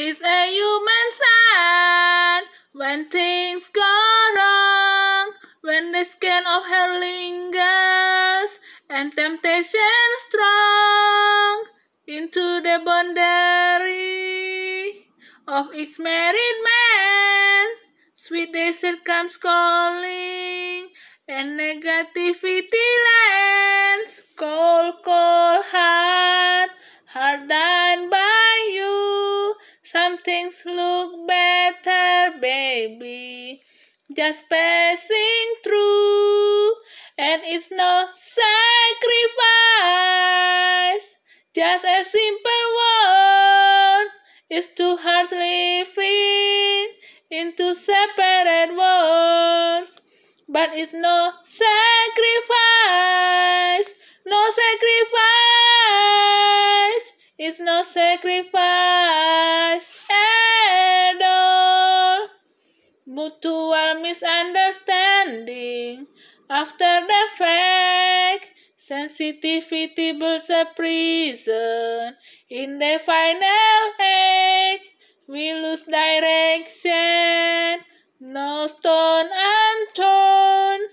It's a human sad when things go wrong, when the skin of hell lingers and temptation strong into the boundary of its married man, sweet desert comes calling and negativity lands, cold, cold heart, hard done by you. Some things look better, baby. Just passing through, and it's no sacrifice. Just a simple one. It's too hard living into separate worlds. But it's no sacrifice, no sacrifice, it's no sacrifice. to our misunderstanding. After the fact, sensitivity builds a prison. In the final act, we lose direction. No stone unturned,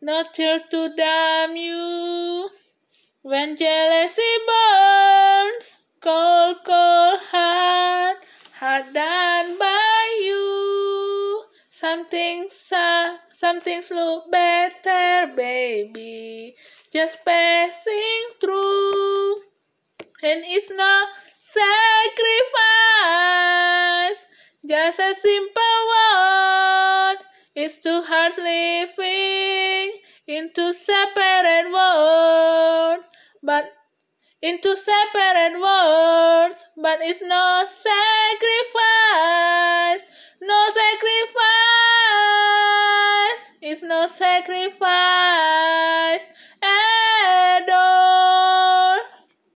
no tears to damn you. When jealousy burns, cold, cold heart, heart done by. Some things, uh, some things look better, baby. Just passing through. And it's no sacrifice. Just a simple word. It's too hard living into separate worlds. But into separate worlds. But it's no sacrifice. sacrifice.